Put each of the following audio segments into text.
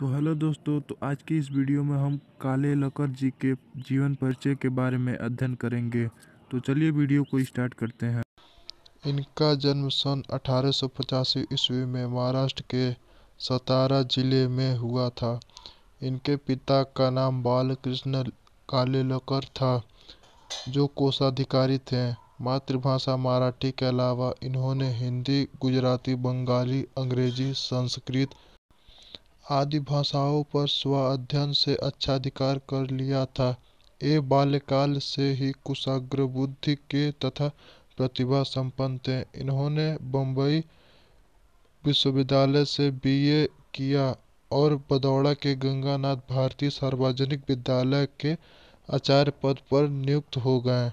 तो हेलो दोस्तों तो आज की इस वीडियो में हम काले लकर जी के जीवन परिचय के बारे में अध्ययन करेंगे तो चलिए वीडियो को स्टार्ट करते हैं इनका जन्म सन अठारह ईस्वी में महाराष्ट्र के सतारा जिले में हुआ था इनके पिता का नाम बालकृष्ण कालेलकर था जो कोषाधिकारी थे मातृभाषा मराठी के अलावा इन्होंने हिंदी गुजराती बंगाली अंग्रेजी संस्कृत आदि भाषाओं पर स्वाध्ययन से अच्छा अधिकार कर लिया था ये बाल्यकाल से ही कुशाग्र बुद्धि के तथा प्रतिभा संपन्न थे इन्होंने बम्बई विश्वविद्यालय से बीए किया और बदौड़ा के गंगानाथ भारतीय सार्वजनिक विद्यालय के आचार्य पद पर नियुक्त हो गए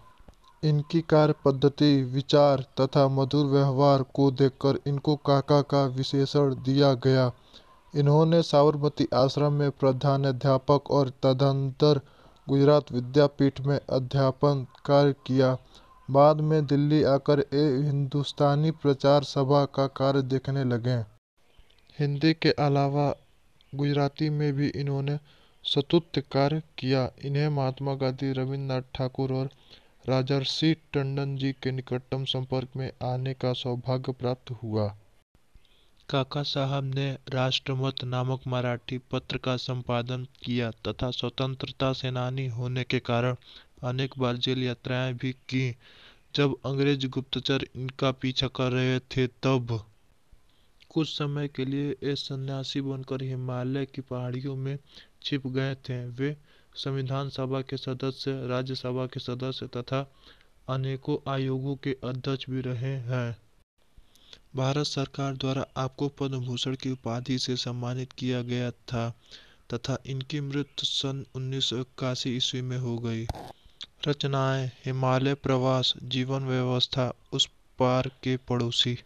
इनकी कार्य पद्धति विचार तथा मधुर व्यवहार को देखकर इनको काका का विशेषण दिया गया इन्होंने साबरमती आश्रम में प्रधानाध्यापक और तदनंतर गुजरात विद्यापीठ में अध्यापन कार्य किया बाद में दिल्ली आकर ए हिंदुस्तानी प्रचार सभा का कार्य देखने लगे हिंदी के अलावा गुजराती में भी इन्होंने सतुत्य कार्य किया इन्हें महात्मा गांधी रविन्द्रनाथ ठाकुर और राजर्षि टंडन जी के निकटतम संपर्क में आने का सौभाग्य प्राप्त हुआ काका साहब ने राष्ट्रमत नामक मराठी पत्र का संपादन किया तथा स्वतंत्रता सेनानी होने के कारण अनेक बार जेल यात्राएं भी की जब अंग्रेज गुप्तचर इनका पीछा कर रहे थे तब कुछ समय के लिए ये सन्यासी बनकर हिमालय की पहाड़ियों में छिप गए थे वे संविधान सभा के सदस्य राज्यसभा के सदस्य तथा अनेकों आयोगों के अध्यक्ष भी रहे हैं भारत सरकार द्वारा आपको पद्म भूषण की उपाधि से सम्मानित किया गया था तथा इनकी मृत्यु सन उन्नीस सौ इक्यासी ईस्वी में हो गई रचनाएं हिमालय प्रवास जीवन व्यवस्था उस पार के पड़ोसी